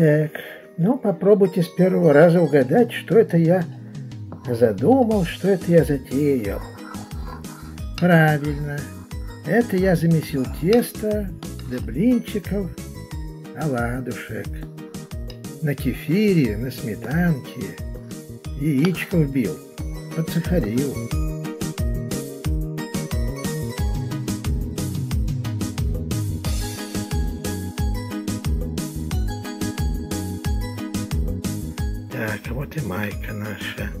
Так, ну попробуйте с первого раза угадать, что это я задумал, что это я затеял. Правильно, это я замесил тесто для блинчиков, оладушек. На кефире, на сметанке, яичко вбил, подсахарил. майка наша.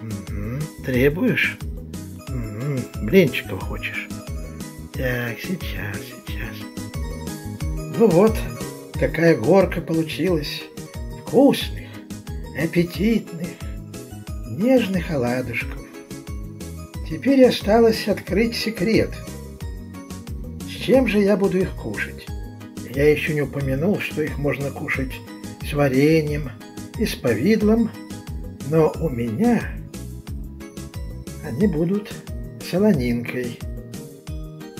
Угу. Требуешь? Угу. Блинчиков хочешь? Так, сейчас, сейчас. Ну вот, какая горка получилась. Вкусных, аппетитных, нежных оладушков. Теперь осталось открыть секрет. С чем же я буду их кушать? Я еще не упомянул, что их можно кушать с вареньем, и с повидлом, но у меня они будут солонинкой.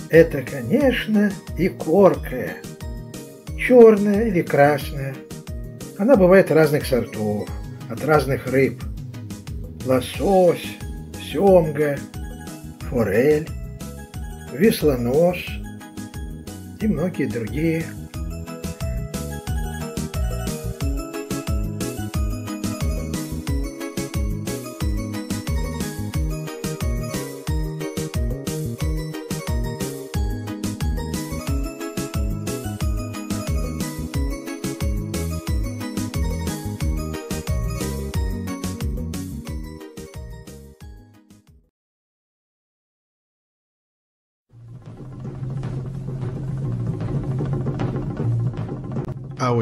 Это, конечно, и коркая, черная или красная. Она бывает разных сортов, от разных рыб. Лосось, семга, форель, веслонос и многие другие.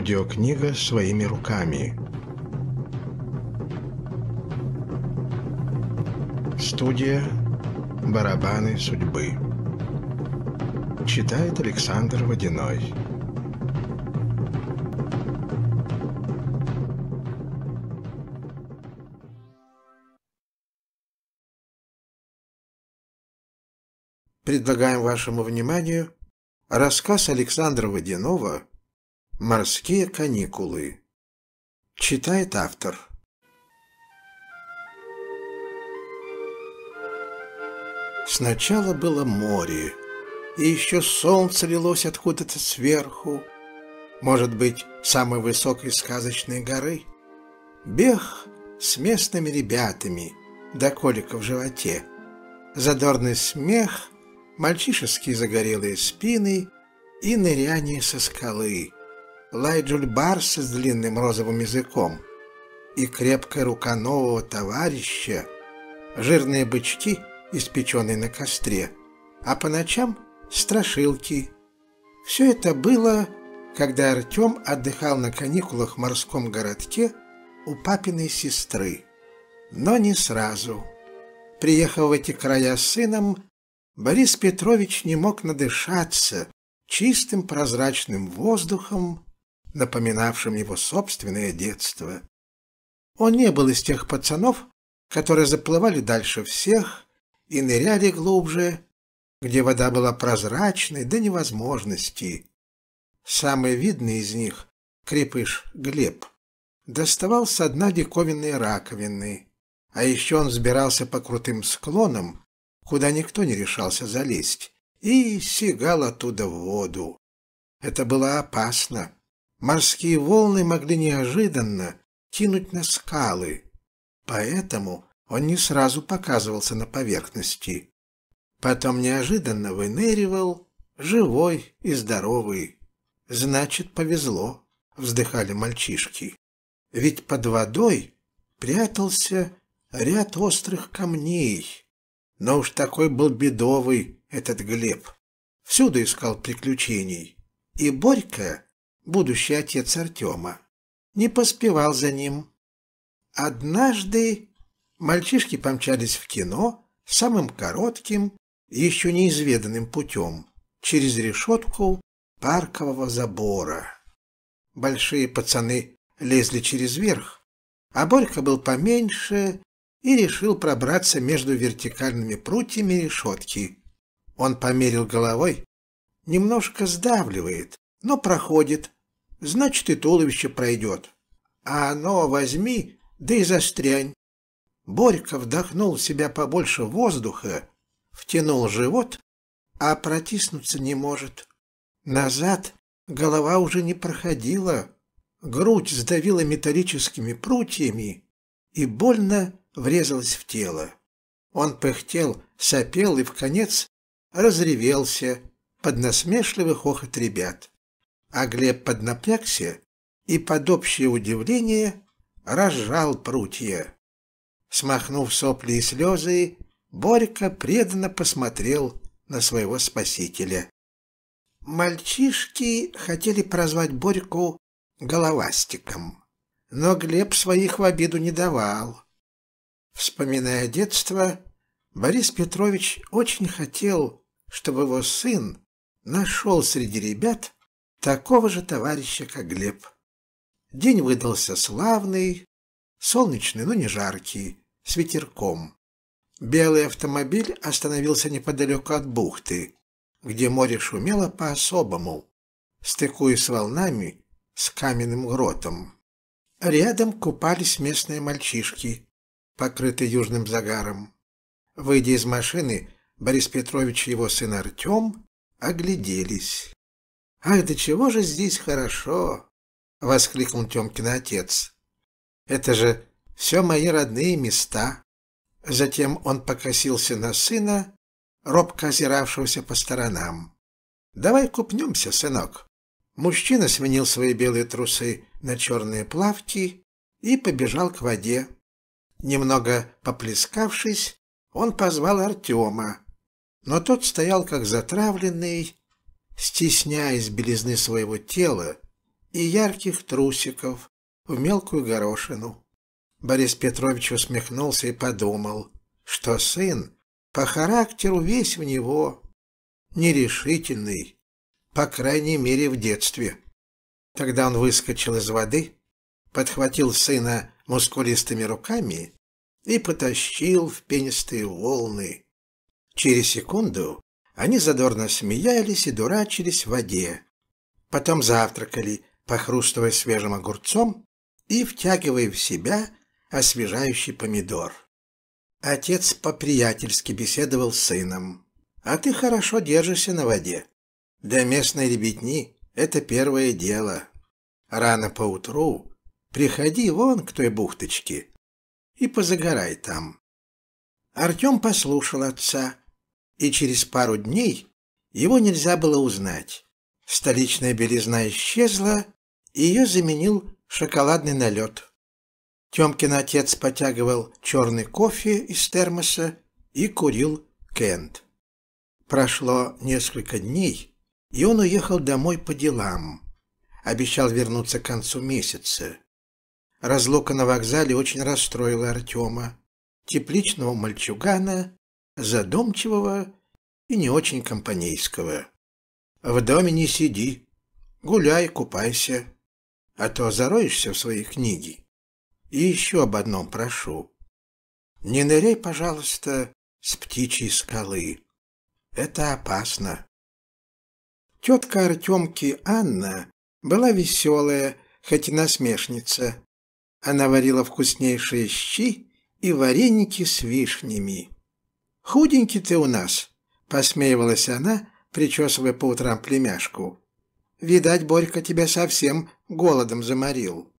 Аудиокнига своими руками. Студия «Барабаны судьбы». Читает Александр Водяной. Предлагаем вашему вниманию рассказ Александра Водянова Морские каникулы. Читает автор. Сначала было море, и еще солнце лилось откуда-то сверху, может быть, самой высокой сказочной горы. Бег с местными ребятами, до колика в животе. Задорный смех, мальчишеские загорелые спины и ныряние со скалы. Лайджуль Барса с длинным розовым языком и крепкая рука нового товарища, жирные бычки, испеченные на костре, а по ночам страшилки. Все это было, когда Артем отдыхал на каникулах в морском городке у папиной сестры. Но не сразу. Приехав в эти края с сыном, Борис Петрович не мог надышаться чистым прозрачным воздухом напоминавшим его собственное детство. Он не был из тех пацанов, которые заплывали дальше всех и ныряли глубже, где вода была прозрачной до невозможности. Самый видный из них, крепыш Глеб, доставал со дна диковинные раковины, а еще он взбирался по крутым склонам, куда никто не решался залезть, и сигал оттуда в воду. Это было опасно. Морские волны могли неожиданно кинуть на скалы, поэтому он не сразу показывался на поверхности. Потом неожиданно выныривал, живой и здоровый. «Значит, повезло», — вздыхали мальчишки. «Ведь под водой прятался ряд острых камней. Но уж такой был бедовый этот Глеб. Всюду искал приключений. И Борька будущий отец Артема, не поспевал за ним. Однажды мальчишки помчались в кино самым коротким, еще неизведанным путем, через решетку паркового забора. Большие пацаны лезли через верх, а Борька был поменьше и решил пробраться между вертикальными прутьями решетки. Он померил головой, немножко сдавливает, но проходит. Значит, и туловище пройдет. А оно ну, возьми, да и застрянь. Борька вдохнул в себя побольше воздуха, втянул живот, а протиснуться не может. Назад голова уже не проходила. Грудь сдавила металлическими прутьями и больно врезалась в тело. Он пыхтел, сопел и, в конец разревелся под насмешливый хохот ребят а Глеб поднапрягся и, под общее удивление, разжал прутья. Смахнув сопли и слезы, Борька преданно посмотрел на своего спасителя. Мальчишки хотели прозвать Борьку головастиком, но Глеб своих в обиду не давал. Вспоминая детство, Борис Петрович очень хотел, чтобы его сын нашел среди ребят такого же товарища, как Глеб. День выдался славный, солнечный, но не жаркий, с ветерком. Белый автомобиль остановился неподалеку от бухты, где море шумело по-особому, стыкуясь с волнами с каменным гротом. Рядом купались местные мальчишки, покрытые южным загаром. Выйдя из машины, Борис Петрович и его сын Артем огляделись. «Ах, да чего же здесь хорошо!» — воскликнул Темкин отец. «Это же все мои родные места!» Затем он покосился на сына, робко озиравшегося по сторонам. «Давай купнемся, сынок!» Мужчина сменил свои белые трусы на черные плавки и побежал к воде. Немного поплескавшись, он позвал Артема, но тот стоял как затравленный стесняясь белизны своего тела и ярких трусиков в мелкую горошину. Борис Петрович усмехнулся и подумал, что сын по характеру весь в него, нерешительный, по крайней мере в детстве. Тогда он выскочил из воды, подхватил сына мускулистыми руками и потащил в пенистые волны. Через секунду они задорно смеялись и дурачились в воде. Потом завтракали, похрустывая свежим огурцом и втягивая в себя освежающий помидор. Отец по-приятельски беседовал с сыном. «А ты хорошо держишься на воде. Для местной ребятни это первое дело. Рано поутру приходи вон к той бухточке и позагорай там». Артем послушал отца, и через пару дней его нельзя было узнать. Столичная белизна исчезла, и ее заменил шоколадный налет. Темкин отец потягивал черный кофе из термоса и курил кент. Прошло несколько дней, и он уехал домой по делам. Обещал вернуться к концу месяца. Разлука на вокзале очень расстроила Артема, тепличного мальчугана, задумчивого и не очень компанейского. «В доме не сиди, гуляй, купайся, а то зароешься в свои книги. И еще об одном прошу. Не ныряй, пожалуйста, с птичьей скалы. Это опасно». Тетка Артемки Анна была веселая, хоть и насмешница. Она варила вкуснейшие щи и вареники с вишнями. «Худенький ты у нас!» – посмеивалась она, причесывая по утрам племяшку. «Видать, Борька тебя совсем голодом заморил».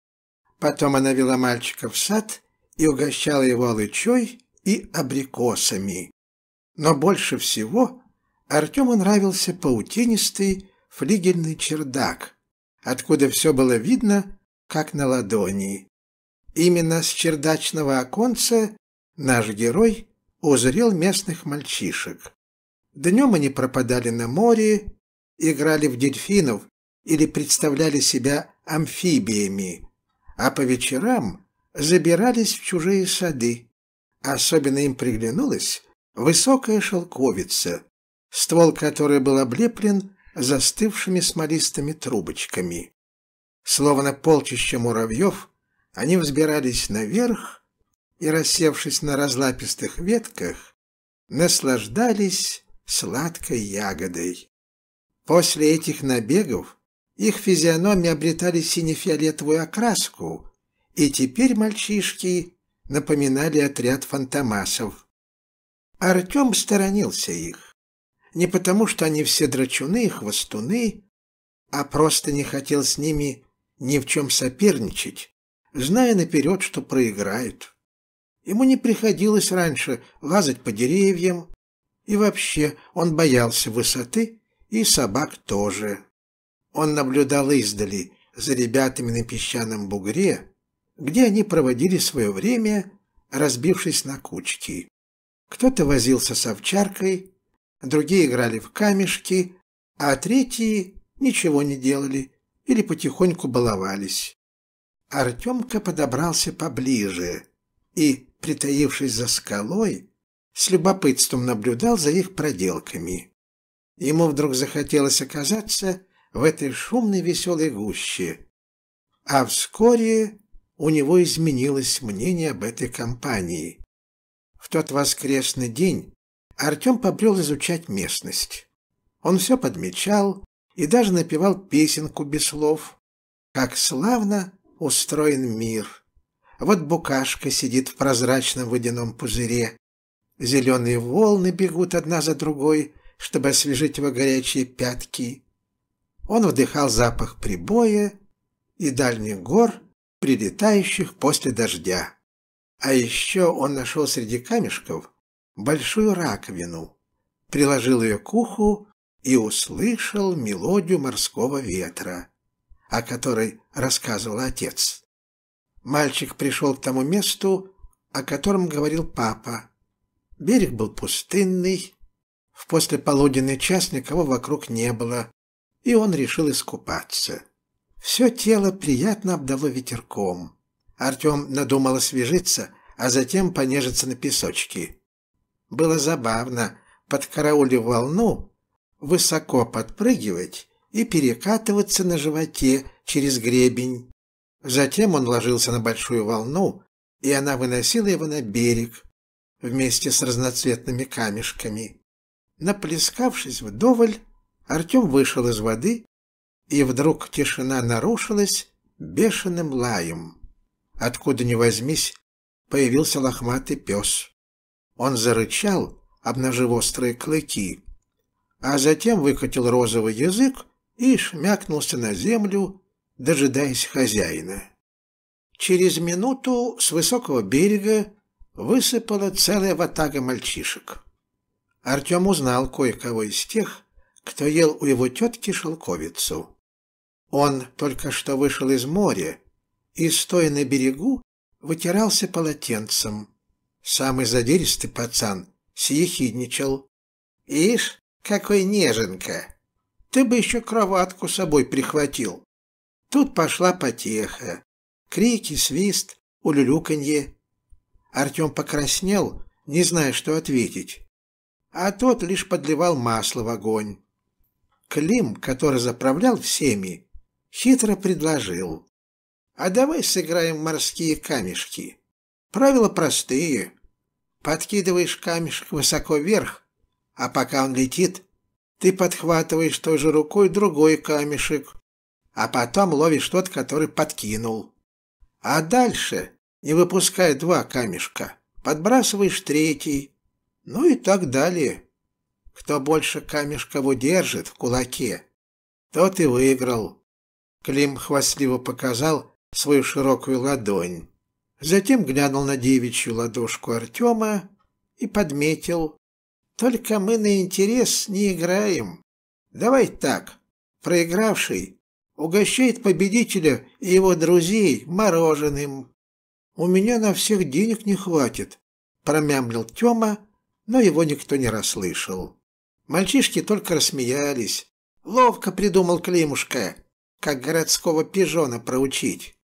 Потом она вела мальчика в сад и угощала его алычой и абрикосами. Но больше всего Артему нравился паутинистый флигельный чердак, откуда все было видно, как на ладони. Именно с чердачного оконца наш герой узрел местных мальчишек. Днем они пропадали на море, играли в дельфинов или представляли себя амфибиями, а по вечерам забирались в чужие сады. Особенно им приглянулась высокая шелковица, ствол которой был облеплен застывшими смолистыми трубочками. Словно полчища муравьев, они взбирались наверх и, рассевшись на разлапистых ветках, наслаждались сладкой ягодой. После этих набегов их физиономии обретали сине-фиолетовую окраску, и теперь мальчишки напоминали отряд фантомасов. Артем сторонился их. Не потому, что они все драчуны и хвостуны, а просто не хотел с ними ни в чем соперничать, зная наперед, что проиграют. Ему не приходилось раньше лазать по деревьям, и вообще он боялся высоты, и собак тоже. Он наблюдал издали за ребятами на песчаном бугре, где они проводили свое время, разбившись на кучки. Кто-то возился с овчаркой, другие играли в камешки, а третьи ничего не делали или потихоньку баловались. Артемка подобрался поближе и, притаившись за скалой, с любопытством наблюдал за их проделками. Ему вдруг захотелось оказаться в этой шумной веселой гуще. А вскоре у него изменилось мнение об этой компании. В тот воскресный день Артем побрел изучать местность. Он все подмечал и даже напевал песенку без слов. «Как славно устроен мир!» Вот букашка сидит в прозрачном водяном пузыре. Зеленые волны бегут одна за другой, чтобы освежить его горячие пятки. Он вдыхал запах прибоя и дальних гор, прилетающих после дождя. А еще он нашел среди камешков большую раковину, приложил ее к уху и услышал мелодию морского ветра, о которой рассказывал отец. Мальчик пришел к тому месту, о котором говорил папа. Берег был пустынный, в послеполуденный час никого вокруг не было, и он решил искупаться. Все тело приятно обдало ветерком. Артем надумал освежиться, а затем понежиться на песочке. Было забавно, подкараулив волну, высоко подпрыгивать и перекатываться на животе через гребень. Затем он ложился на большую волну, и она выносила его на берег вместе с разноцветными камешками. Наплескавшись вдоволь, Артем вышел из воды, и вдруг тишина нарушилась бешеным лаем. Откуда ни возьмись, появился лохматый пес. Он зарычал, обнажив острые клыки, а затем выкатил розовый язык и шмякнулся на землю, дожидаясь хозяина. Через минуту с высокого берега высыпала целая ватага мальчишек. Артем узнал кое-кого из тех, кто ел у его тетки шелковицу. Он только что вышел из моря и, стоя на берегу, вытирался полотенцем. Самый задиристый пацан съехидничал. «Ишь, какой неженка! Ты бы еще кроватку с собой прихватил!» Тут пошла потеха. Крики, свист, улюлюканье. Артем покраснел, не зная, что ответить. А тот лишь подливал масло в огонь. Клим, который заправлял всеми, хитро предложил. «А давай сыграем морские камешки. Правила простые. Подкидываешь камешек высоко вверх, а пока он летит, ты подхватываешь той же рукой другой камешек, а потом ловишь тот, который подкинул. А дальше, не выпуская два камешка, подбрасываешь третий, ну и так далее. Кто больше камешков удержит в кулаке, тот и выиграл. Клим хвастливо показал свою широкую ладонь. Затем глянул на девичью ладошку Артема и подметил. «Только мы на интерес не играем. Давай так, проигравший Угощает победителя и его друзей мороженым. У меня на всех денег не хватит, промямлил Тёма, но его никто не расслышал. Мальчишки только рассмеялись. Ловко придумал Климушка, как городского пижона проучить.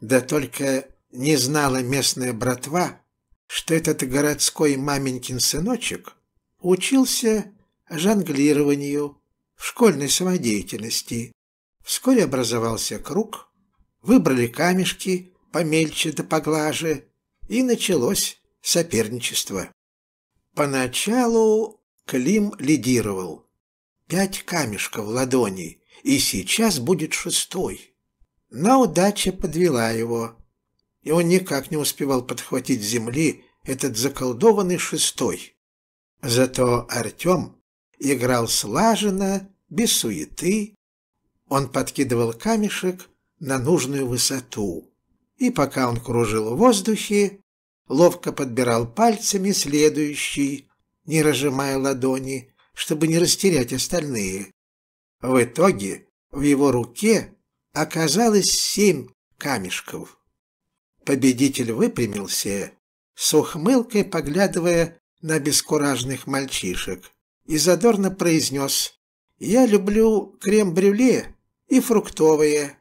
Да только не знала местная братва, что этот городской маменькин сыночек учился жонглированию в школьной самодеятельности. Вскоре образовался круг, выбрали камешки помельче да поглаже, и началось соперничество. Поначалу Клим лидировал. Пять камешков в ладони, и сейчас будет шестой. Но удача подвела его, и он никак не успевал подхватить земли этот заколдованный шестой. Зато Артем играл слаженно, без суеты, он подкидывал камешек на нужную высоту, и пока он кружил в воздухе, ловко подбирал пальцами следующий, не разжимая ладони, чтобы не растерять остальные. В итоге в его руке оказалось семь камешков. Победитель выпрямился, с ухмылкой поглядывая на бескуражных мальчишек, и задорно произнес «Я люблю крем-брюле и фруктовые».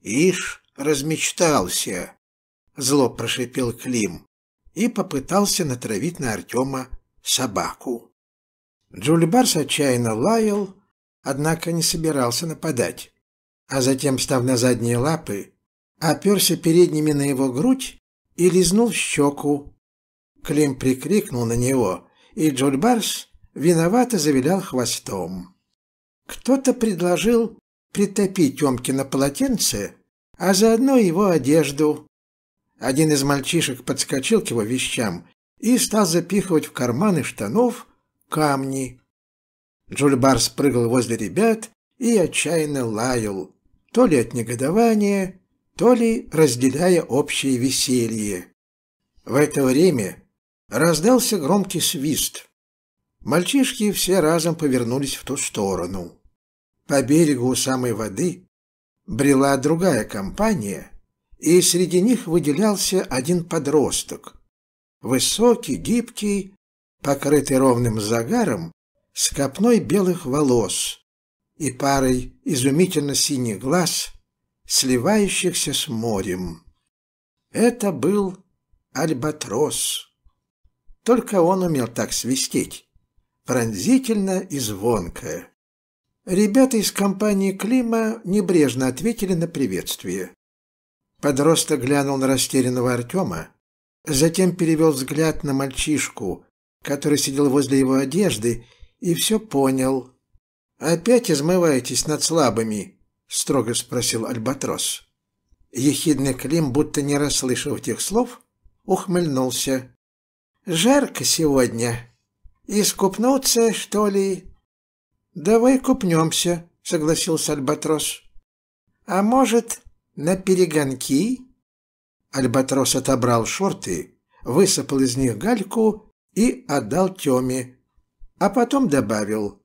«Ишь, размечтался!» — зло прошипел Клим и попытался натравить на Артема собаку. Джульбарс отчаянно лаял, однако не собирался нападать, а затем, став на задние лапы, оперся передними на его грудь и лизнул в щеку. Клим прикрикнул на него, и Джульбарс виновато завилял хвостом. Кто-то предложил притопи Тёмкино полотенце, а заодно его одежду». Один из мальчишек подскочил к его вещам и стал запихивать в карманы штанов камни. Джульбар спрыгал возле ребят и отчаянно лаял, то ли от негодования, то ли разделяя общее веселье. В это время раздался громкий свист. Мальчишки все разом повернулись в ту сторону. По берегу самой воды брела другая компания, и среди них выделялся один подросток. Высокий, гибкий, покрытый ровным загаром, с копной белых волос и парой изумительно синих глаз, сливающихся с морем. Это был альбатрос. Только он умел так свистеть, пронзительно и звонко. Ребята из компании «Клима» небрежно ответили на приветствие. Подросток глянул на растерянного Артема, затем перевел взгляд на мальчишку, который сидел возле его одежды, и все понял. «Опять измываетесь над слабыми?» — строго спросил Альбатрос. Ехидный Клим, будто не расслышав тех слов, ухмыльнулся. «Жарко сегодня. Искупнуться, что ли?» «Давай купнемся», — согласился Альбатрос. «А может, на перегонки?» Альбатрос отобрал шорты, высыпал из них гальку и отдал Теме, а потом добавил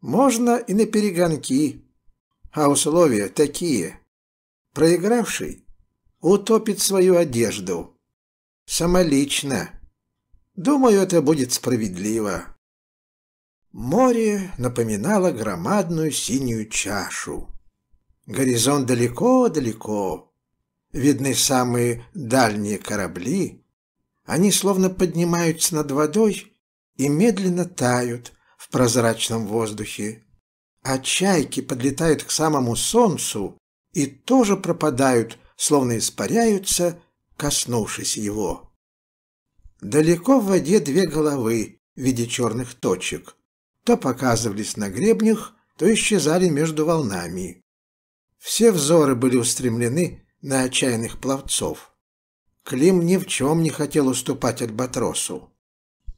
«Можно и на перегонки, а условия такие. Проигравший утопит свою одежду. Самолично. Думаю, это будет справедливо». Море напоминало громадную синюю чашу. Горизонт далеко-далеко. Видны самые дальние корабли. Они словно поднимаются над водой и медленно тают в прозрачном воздухе. А чайки подлетают к самому солнцу и тоже пропадают, словно испаряются, коснувшись его. Далеко в воде две головы в виде черных точек то показывались на гребнях, то исчезали между волнами. Все взоры были устремлены на отчаянных пловцов. Клим ни в чем не хотел уступать от Батросу.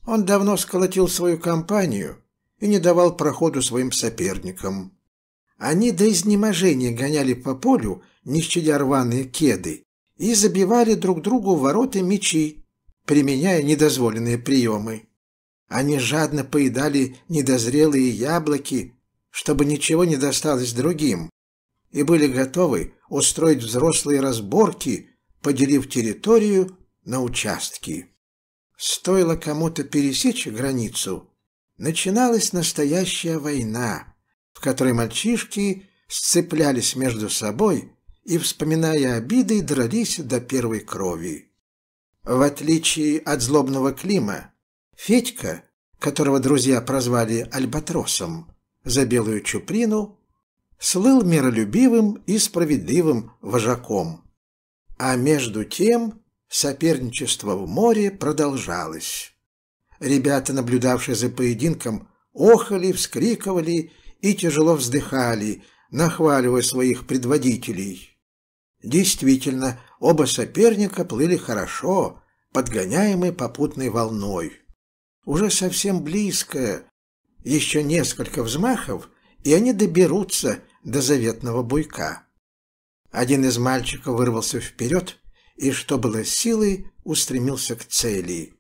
Он давно сколотил свою компанию и не давал проходу своим соперникам. Они до изнеможения гоняли по полю, не щадя рваные кеды, и забивали друг другу ворота мечи, применяя недозволенные приемы. Они жадно поедали недозрелые яблоки, чтобы ничего не досталось другим, и были готовы устроить взрослые разборки, поделив территорию на участки. Стоило кому-то пересечь границу, начиналась настоящая война, в которой мальчишки сцеплялись между собой и, вспоминая обиды, дрались до первой крови. В отличие от злобного Клима, Федька, которого друзья прозвали Альбатросом, за белую чуприну, слыл миролюбивым и справедливым вожаком. А между тем соперничество в море продолжалось. Ребята, наблюдавшие за поединком, охали, вскрикивали и тяжело вздыхали, нахваливая своих предводителей. Действительно, оба соперника плыли хорошо, подгоняемые попутной волной уже совсем близко. Еще несколько взмахов, и они доберутся до заветного буйка. Один из мальчиков вырвался вперед и, что было силой, устремился к цели.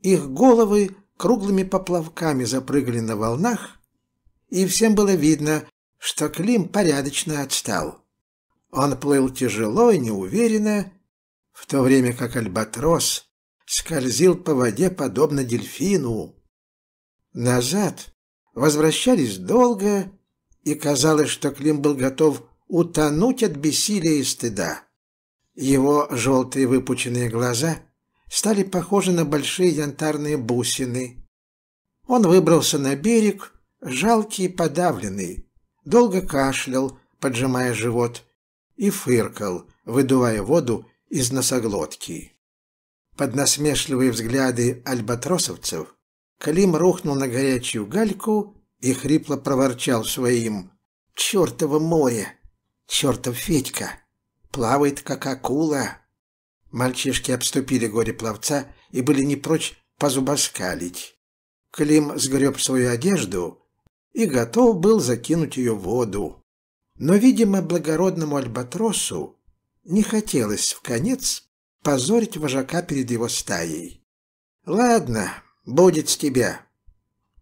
Их головы круглыми поплавками запрыгали на волнах, и всем было видно, что Клим порядочно отстал. Он плыл тяжело и неуверенно, в то время как Альбатрос скользил по воде, подобно дельфину. Назад возвращались долго, и казалось, что Клим был готов утонуть от бессилия и стыда. Его желтые выпученные глаза стали похожи на большие янтарные бусины. Он выбрался на берег, жалкий и подавленный, долго кашлял, поджимая живот, и фыркал, выдувая воду из носоглотки. Под насмешливые взгляды альбатросовцев Клим рухнул на горячую гальку и хрипло проворчал своим "Чёртово море! чёртов Федька! Плавает, как акула!» Мальчишки обступили горе-пловца и были не прочь позубоскалить. Клим сгреб свою одежду и готов был закинуть ее в воду. Но, видимо, благородному альбатросу не хотелось в конец позорить вожака перед его стаей. «Ладно, будет с тебя.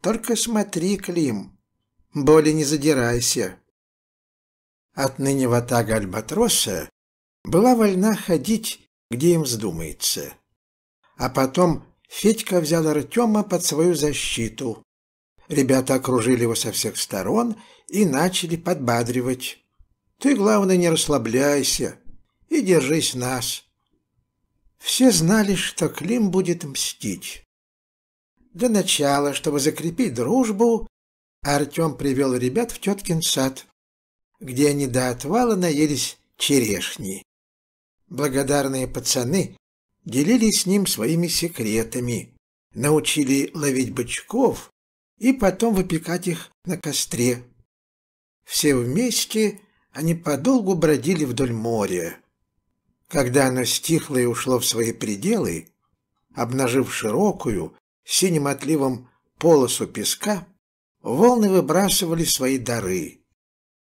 Только смотри, Клим, более не задирайся». Отныне ватага Альбатроса была вольна ходить, где им вздумается. А потом Федька взял Артема под свою защиту. Ребята окружили его со всех сторон и начали подбадривать. «Ты, главное, не расслабляйся и держись нас». Все знали, что Клим будет мстить. Для начала, чтобы закрепить дружбу, Артем привел ребят в теткин сад, где они до отвала наелись черешни. Благодарные пацаны делились с ним своими секретами, научили ловить бычков и потом выпекать их на костре. Все вместе они подолгу бродили вдоль моря. Когда оно стихло и ушло в свои пределы, обнажив широкую, синим отливом полосу песка, волны выбрасывали свои дары.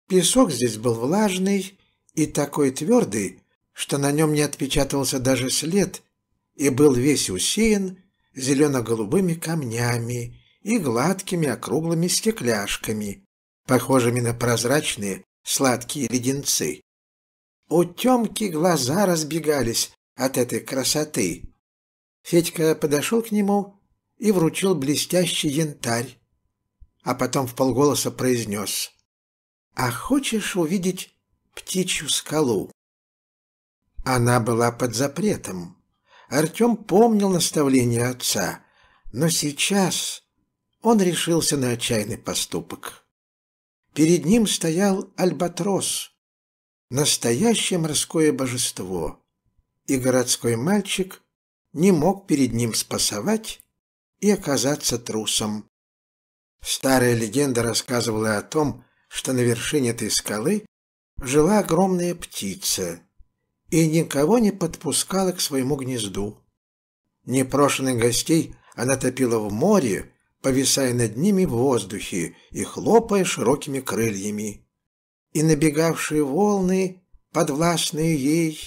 Песок здесь был влажный и такой твердый, что на нем не отпечатывался даже след, и был весь усеян зелено-голубыми камнями и гладкими округлыми стекляшками, похожими на прозрачные сладкие леденцы. У Тёмки глаза разбегались от этой красоты. Федька подошел к нему и вручил блестящий янтарь, а потом в полголоса произнес «А хочешь увидеть птичью скалу?» Она была под запретом. Артем помнил наставление отца, но сейчас он решился на отчаянный поступок. Перед ним стоял альбатрос, настоящее морское божество, и городской мальчик не мог перед ним спасовать и оказаться трусом. Старая легенда рассказывала о том, что на вершине этой скалы жила огромная птица и никого не подпускала к своему гнезду. Непрошенных гостей она топила в море, повисая над ними в воздухе и хлопая широкими крыльями и набегавшие волны, подвластные ей,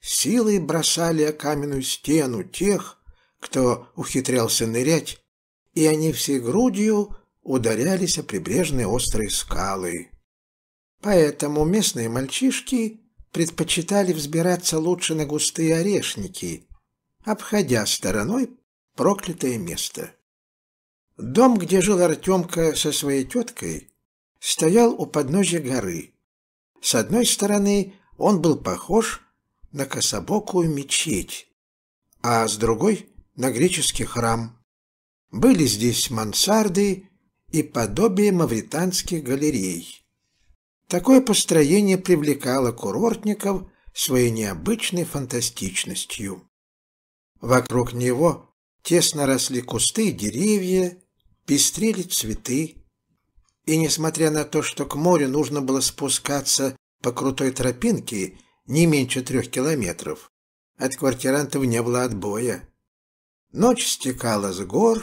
силой бросали о каменную стену тех, кто ухитрялся нырять, и они всей грудью ударялись о прибрежные острые скалы. Поэтому местные мальчишки предпочитали взбираться лучше на густые орешники, обходя стороной проклятое место. Дом, где жил Артемка со своей теткой, стоял у подножья горы. С одной стороны, он был похож на кособокую мечеть, а с другой — на греческий храм. Были здесь мансарды и подобие мавританских галерей. Такое построение привлекало курортников своей необычной фантастичностью. Вокруг него тесно росли кусты и деревья, пестрели цветы и, несмотря на то, что к морю нужно было спускаться по крутой тропинке не меньше трех километров, от квартирантов не было отбоя. Ночь стекала с гор,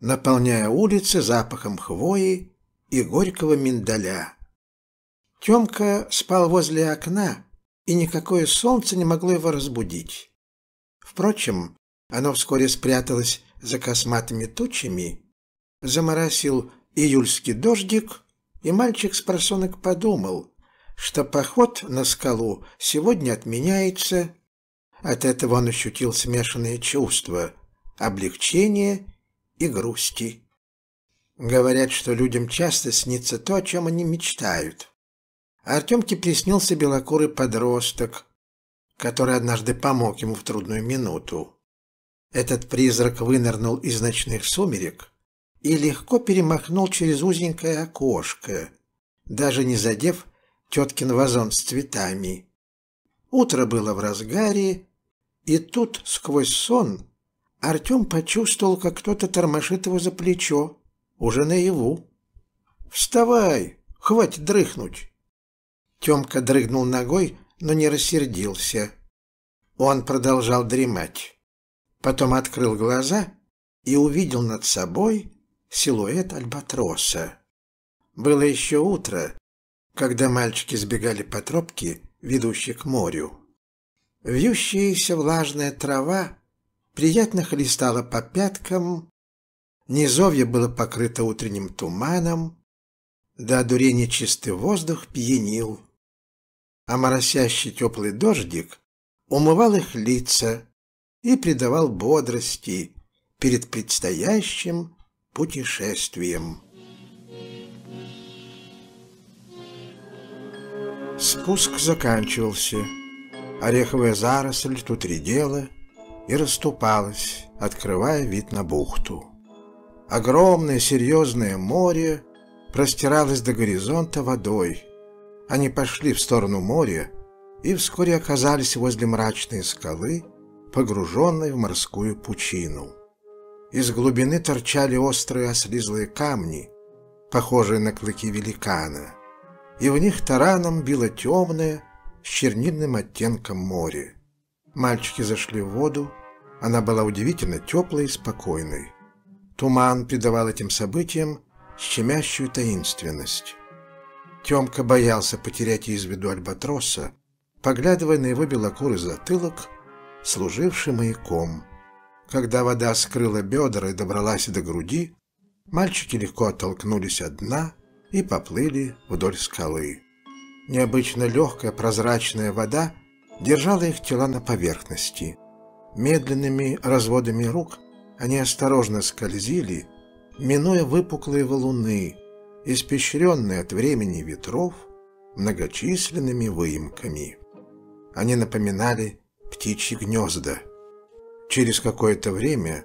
наполняя улицы запахом хвои и горького миндаля. Тёмка спал возле окна, и никакое солнце не могло его разбудить. Впрочем, оно вскоре спряталось за косматыми тучами, заморосил июльский дождик, и мальчик с просонок подумал, что поход на скалу сегодня отменяется. От этого он ощутил смешанные чувства – облегчение и грусти. Говорят, что людям часто снится то, о чем они мечтают. Артемке приснился белокурый подросток, который однажды помог ему в трудную минуту. Этот призрак вынырнул из ночных сумерек – и легко перемахнул через узенькое окошко, даже не задев теткин вазон с цветами. Утро было в разгаре, и тут, сквозь сон, Артем почувствовал, как кто-то тормошит его за плечо, уже наяву. «Вставай! Хватит дрыхнуть!» Темка дрыгнул ногой, но не рассердился. Он продолжал дремать. Потом открыл глаза и увидел над собой силуэт альбатроса. Было еще утро, когда мальчики сбегали по тропке, ведущей к морю. Вьющаяся влажная трава приятно хлестала по пяткам, низовье было покрыто утренним туманом, да одурения чистый воздух пьянил, а моросящий теплый дождик умывал их лица и придавал бодрости перед предстоящим путешествием. Спуск заканчивался. Ореховая заросль тут редела и расступалась, открывая вид на бухту. Огромное серьезное море простиралось до горизонта водой. Они пошли в сторону моря и вскоре оказались возле мрачной скалы, погруженной в морскую пучину. Из глубины торчали острые ослизлые камни, похожие на клыки великана, и в них тараном било темное с чернильным оттенком море. Мальчики зашли в воду, она была удивительно теплой и спокойной. Туман придавал этим событиям щемящую таинственность. Темка боялся потерять из виду альбатроса, поглядывая на его белокурый затылок, служивший маяком. Когда вода скрыла бедра и добралась до груди, мальчики легко оттолкнулись от дна и поплыли вдоль скалы. Необычно легкая прозрачная вода держала их тела на поверхности. Медленными разводами рук они осторожно скользили, минуя выпуклые валуны, испещренные от времени ветров многочисленными выемками. Они напоминали птичьи гнезда – Через какое-то время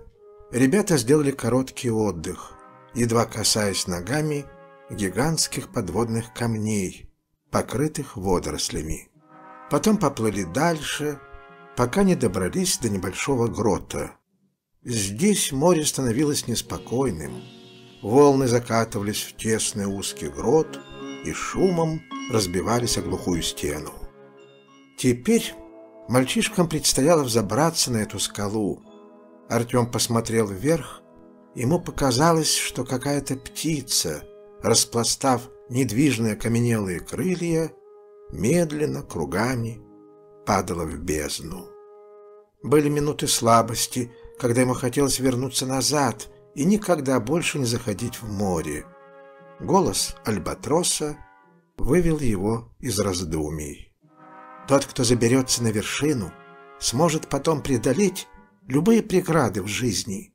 ребята сделали короткий отдых, едва касаясь ногами гигантских подводных камней, покрытых водорослями. Потом поплыли дальше, пока не добрались до небольшого грота. Здесь море становилось неспокойным. Волны закатывались в тесный узкий грот и шумом разбивались о глухую стену. Теперь Мальчишкам предстояло взобраться на эту скалу. Артем посмотрел вверх. Ему показалось, что какая-то птица, распластав недвижные каменелые крылья, медленно, кругами падала в бездну. Были минуты слабости, когда ему хотелось вернуться назад и никогда больше не заходить в море. Голос альбатроса вывел его из раздумий. Тот, кто заберется на вершину, сможет потом преодолеть любые преграды в жизни.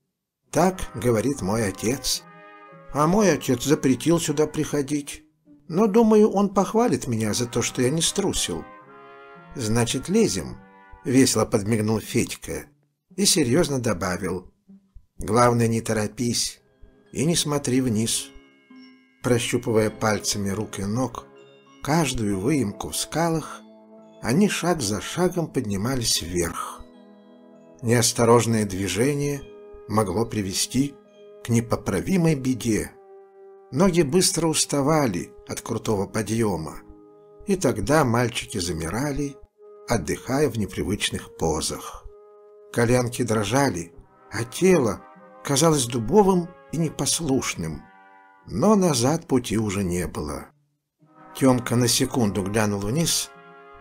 Так говорит мой отец. А мой отец запретил сюда приходить. Но, думаю, он похвалит меня за то, что я не струсил. Значит, лезем, — весело подмигнул Федька и серьезно добавил. Главное, не торопись и не смотри вниз. Прощупывая пальцами рук и ног, каждую выемку в скалах, они шаг за шагом поднимались вверх. Неосторожное движение могло привести к непоправимой беде. Ноги быстро уставали от крутого подъема, и тогда мальчики замирали, отдыхая в непривычных позах. Коленки дрожали, а тело казалось дубовым и непослушным, но назад пути уже не было. Темка на секунду глянул вниз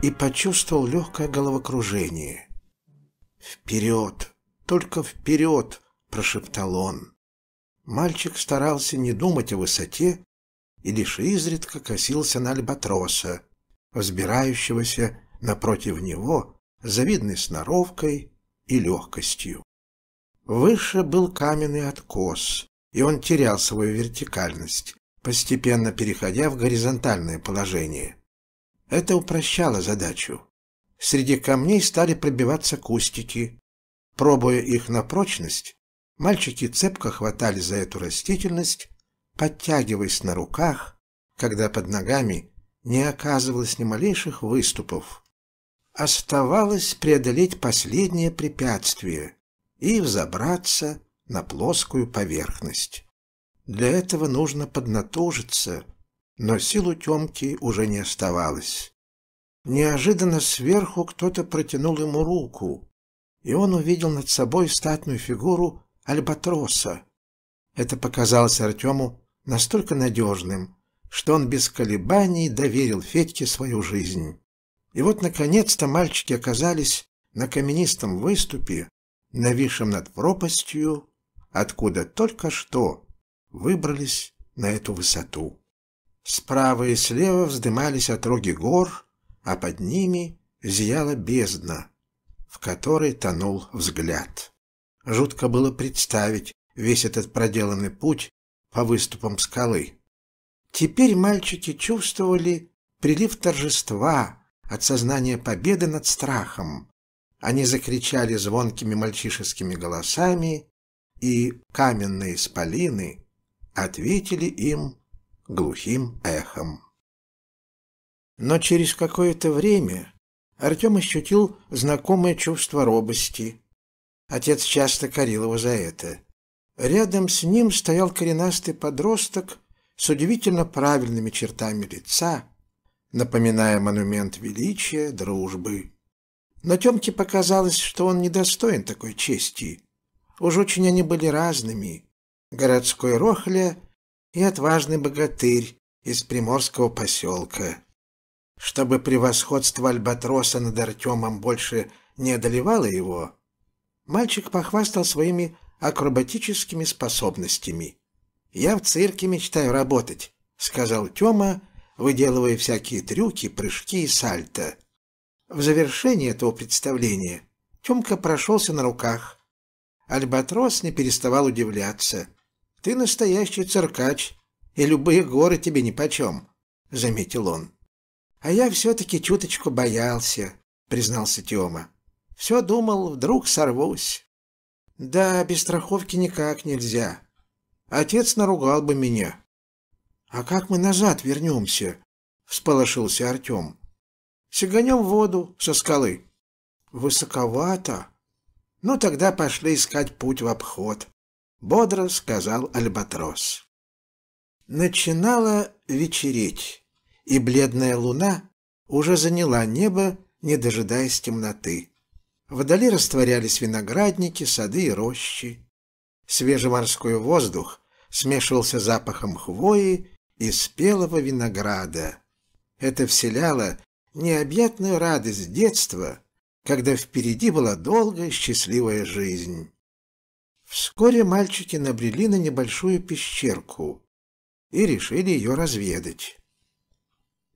и почувствовал легкое головокружение. «Вперед! Только вперед!» – прошептал он. Мальчик старался не думать о высоте и лишь изредка косился на альбатроса, взбирающегося напротив него с завидной сноровкой и легкостью. Выше был каменный откос, и он терял свою вертикальность, постепенно переходя в горизонтальное положение. Это упрощало задачу. Среди камней стали пробиваться кустики. Пробуя их на прочность, мальчики цепко хватали за эту растительность, подтягиваясь на руках, когда под ногами не оказывалось ни малейших выступов. Оставалось преодолеть последнее препятствие и взобраться на плоскую поверхность. Для этого нужно поднатужиться но сил у Тёмки уже не оставалось. Неожиданно сверху кто-то протянул ему руку, и он увидел над собой статную фигуру альбатроса. Это показалось Артему настолько надежным, что он без колебаний доверил Федьке свою жизнь. И вот, наконец-то, мальчики оказались на каменистом выступе, нависшем над пропастью, откуда только что выбрались на эту высоту. Справа и слева вздымались отроги гор, а под ними зияла бездна, в которой тонул взгляд. Жутко было представить весь этот проделанный путь по выступам скалы. Теперь мальчики чувствовали прилив торжества от сознания победы над страхом. Они закричали звонкими мальчишескими голосами, и каменные спалины ответили им глухим эхом. Но через какое-то время Артем ощутил знакомое чувство робости. Отец часто корил его за это. Рядом с ним стоял коренастый подросток с удивительно правильными чертами лица, напоминая монумент величия, дружбы. Но Темке показалось, что он недостоин такой чести. Уж очень они были разными. Городской Рохля — и отважный богатырь из приморского поселка. Чтобы превосходство Альбатроса над Артемом больше не одолевало его, мальчик похвастал своими акробатическими способностями. «Я в цирке мечтаю работать», — сказал Тёма, выделывая всякие трюки, прыжки и сальто. В завершении этого представления Тёмка прошелся на руках. Альбатрос не переставал удивляться. Ты настоящий циркач, и любые горы тебе нипочем», — заметил он. «А я все-таки чуточку боялся», — признался Тёма. «Все думал, вдруг сорвусь». «Да, без страховки никак нельзя. Отец наругал бы меня». «А как мы назад вернемся?» — всполошился Артем. «Сиганем в воду со скалы». «Высоковато. Ну, тогда пошли искать путь в обход» бодро сказал Альбатрос. Начинало вечереть, и бледная луна уже заняла небо, не дожидаясь темноты. Вдали растворялись виноградники, сады и рощи. Свежий морской воздух смешивался запахом хвои и спелого винограда. Это вселяло необъятную радость детства, когда впереди была долгая счастливая жизнь. Вскоре мальчики набрели на небольшую пещерку и решили ее разведать.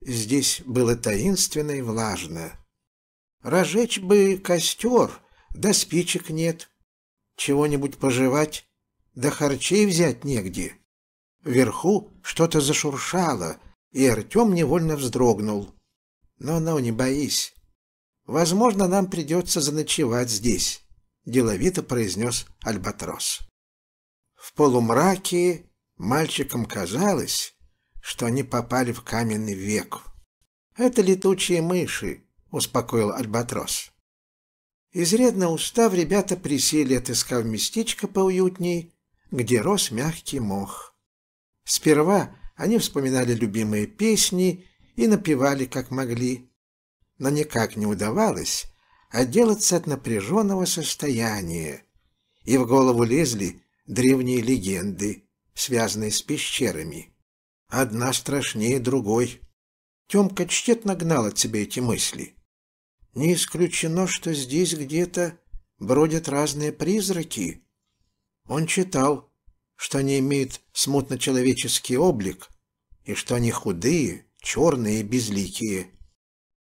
Здесь было таинственно и влажно. Разжечь бы костер, да спичек нет. Чего-нибудь пожевать, да харчей взять негде. Вверху что-то зашуршало, и Артем невольно вздрогнул. Но, но, не боись. Возможно, нам придется заночевать здесь деловито произнес Альбатрос. В полумраке мальчикам казалось, что они попали в каменный век. «Это летучие мыши», — успокоил Альбатрос. Изредно устав, ребята присели, отыскав местечко поуютней, где рос мягкий мох. Сперва они вспоминали любимые песни и напевали, как могли. Но никак не удавалось отделаться а от напряженного состояния, и в голову лезли древние легенды, связанные с пещерами. Одна страшнее другой. Темка тщетно гнал от себя эти мысли. Не исключено, что здесь где-то бродят разные призраки. Он читал, что они имеют смутно-человеческий облик, и что они худые, черные и безликие.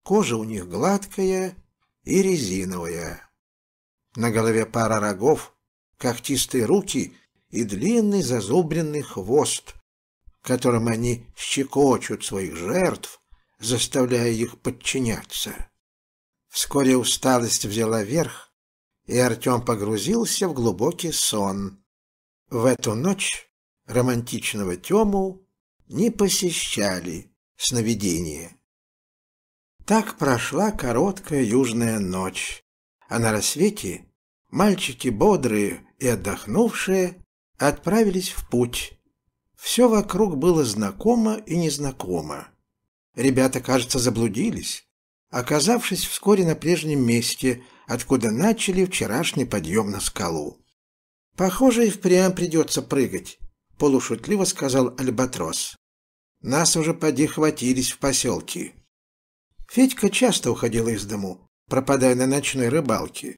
Кожа у них гладкая, и резиновая. На голове пара рогов, когтистые руки и длинный зазубренный хвост, которым они щекочут своих жертв, заставляя их подчиняться. Вскоре усталость взяла верх, и Артем погрузился в глубокий сон. В эту ночь романтичного Тему не посещали сновидения. Так прошла короткая южная ночь, а на рассвете мальчики бодрые и отдохнувшие отправились в путь. Все вокруг было знакомо и незнакомо. Ребята, кажется, заблудились, оказавшись вскоре на прежнем месте, откуда начали вчерашний подъем на скалу. «Похоже, и впрямь придется прыгать», — полушутливо сказал Альбатрос. «Нас уже поди в поселке». Федька часто уходила из дому, пропадая на ночной рыбалке.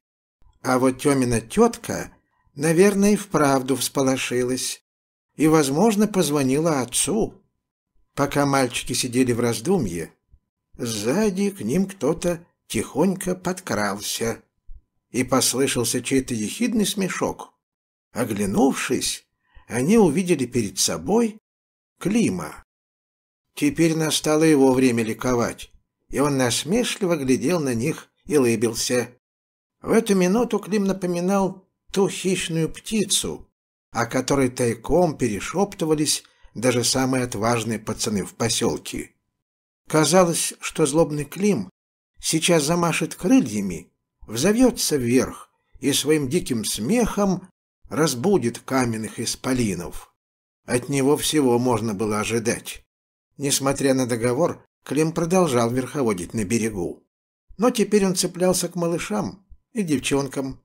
А вот Тёмина тетка, наверное, и вправду всполошилась и, возможно, позвонила отцу. Пока мальчики сидели в раздумье, сзади к ним кто-то тихонько подкрался и послышался чей-то ехидный смешок. Оглянувшись, они увидели перед собой Клима. Теперь настало его время ликовать и он насмешливо глядел на них и лыбился. В эту минуту Клим напоминал ту хищную птицу, о которой тайком перешептывались даже самые отважные пацаны в поселке. Казалось, что злобный Клим сейчас замашет крыльями, взовется вверх и своим диким смехом разбудит каменных исполинов. От него всего можно было ожидать. Несмотря на договор, Клим продолжал верховодить на берегу. Но теперь он цеплялся к малышам и девчонкам,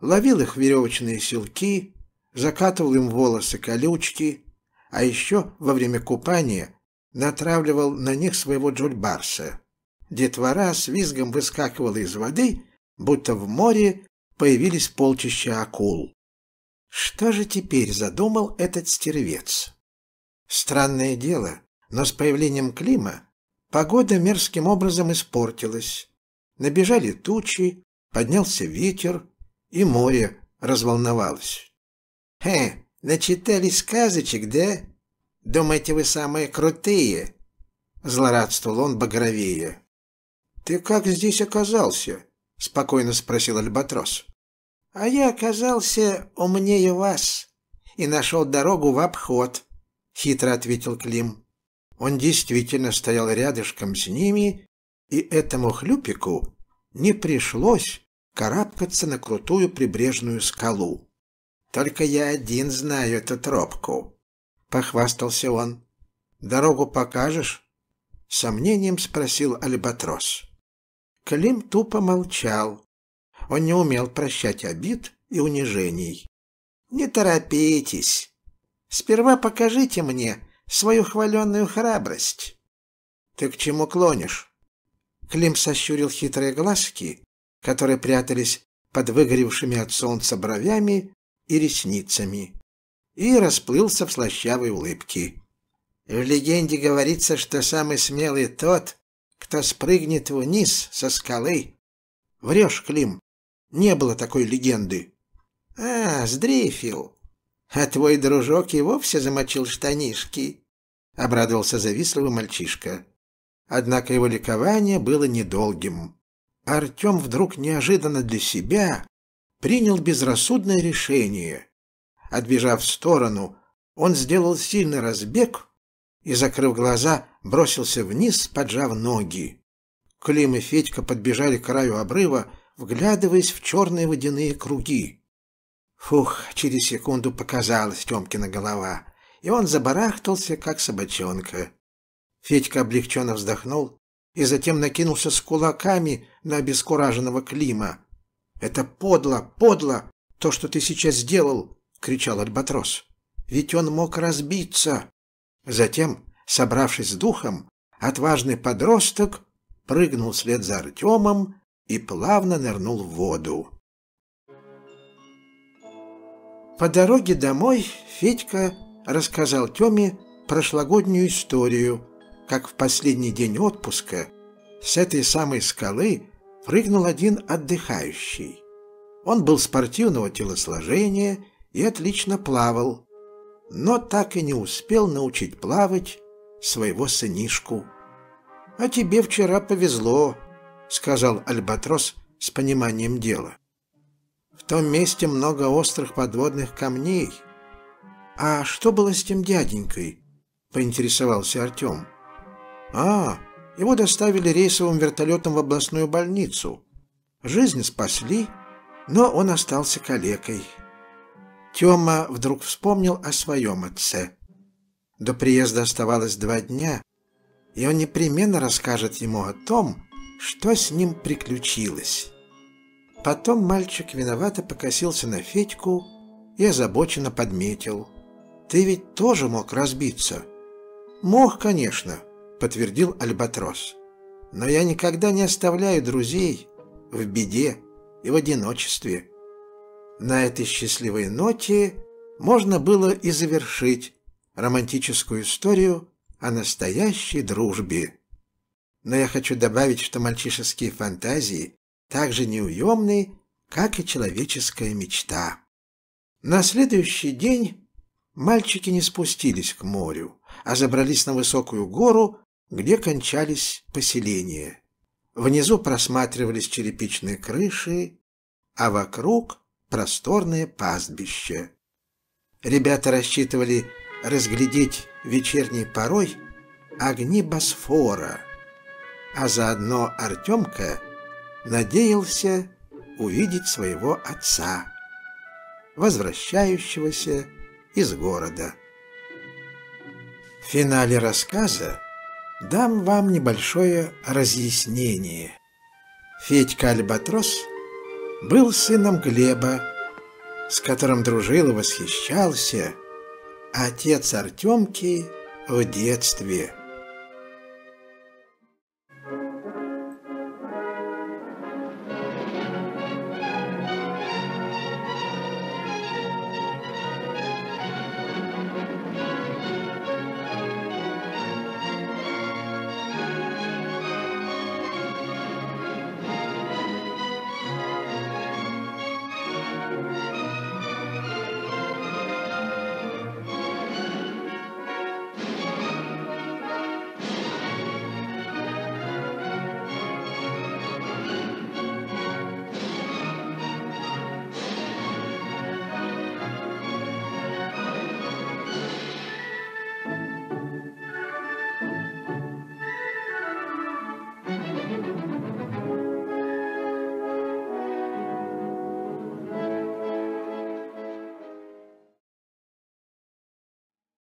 ловил их веревочные селки, закатывал им волосы колючки, а еще во время купания натравливал на них своего джульбарса. Детвора с визгом выскакивала из воды, будто в море появились полчища акул. Что же теперь задумал этот стервец? Странное дело, но с появлением Клима Погода мерзким образом испортилась. Набежали тучи, поднялся ветер, и море разволновалось. «Хе, начитали сказочек, да? Думаете, вы самые крутые?» Злорадствовал он багровее. «Ты как здесь оказался?» — спокойно спросил Альбатрос. «А я оказался умнее вас и нашел дорогу в обход», — хитро ответил Клим. Он действительно стоял рядышком с ними, и этому хлюпику не пришлось карабкаться на крутую прибрежную скалу. «Только я один знаю эту тропку», — похвастался он. «Дорогу покажешь?» — сомнением спросил Альбатрос. Клим тупо молчал. Он не умел прощать обид и унижений. «Не торопитесь. Сперва покажите мне, свою хваленную храбрость. Ты к чему клонишь? Клим сощурил хитрые глазки, которые прятались под выгоревшими от солнца бровями и ресницами, и расплылся в слащавой улыбке. В легенде говорится, что самый смелый тот, кто спрыгнет вниз со скалы. Врешь, Клим, не было такой легенды. А, сдрейфил. А твой дружок и вовсе замочил штанишки, — обрадовался завистливый мальчишка. Однако его ликование было недолгим. Артем вдруг неожиданно для себя принял безрассудное решение. Отбежав в сторону, он сделал сильный разбег и, закрыв глаза, бросился вниз, поджав ноги. Клим и Федька подбежали к краю обрыва, вглядываясь в черные водяные круги. Фух, через секунду показалась Тёмкина голова, и он забарахтался, как собачонка. Федька облегченно вздохнул и затем накинулся с кулаками на обескураженного Клима. «Это подло, подло, то, что ты сейчас сделал!» — кричал Альбатрос. «Ведь он мог разбиться!» Затем, собравшись с духом, отважный подросток прыгнул вслед за Артемом и плавно нырнул в воду. По дороге домой Федька рассказал Тёме прошлогоднюю историю, как в последний день отпуска с этой самой скалы прыгнул один отдыхающий. Он был спортивного телосложения и отлично плавал, но так и не успел научить плавать своего сынишку. «А тебе вчера повезло», — сказал Альбатрос с пониманием дела. В том месте много острых подводных камней. А что было с тем дяденькой? Поинтересовался Артем. А, его доставили рейсовым вертолетом в областную больницу. Жизнь спасли, но он остался калекой. Тёма вдруг вспомнил о своем отце. До приезда оставалось два дня, и он непременно расскажет ему о том, что с ним приключилось. Потом мальчик виновато покосился на Федьку и озабоченно подметил. «Ты ведь тоже мог разбиться?» «Мог, конечно», — подтвердил Альбатрос. «Но я никогда не оставляю друзей в беде и в одиночестве». На этой счастливой ноте можно было и завершить романтическую историю о настоящей дружбе. Но я хочу добавить, что мальчишеские фантазии так же неуемный, как и человеческая мечта. На следующий день мальчики не спустились к морю, а забрались на высокую гору, где кончались поселения. Внизу просматривались черепичные крыши, а вокруг просторное пастбище. Ребята рассчитывали разглядеть вечерней порой огни Босфора, а заодно Артемка – надеялся увидеть своего отца, возвращающегося из города. В финале рассказа дам вам небольшое разъяснение. Федька Альбатрос был сыном Глеба, с которым дружил и восхищался отец Артемки в детстве –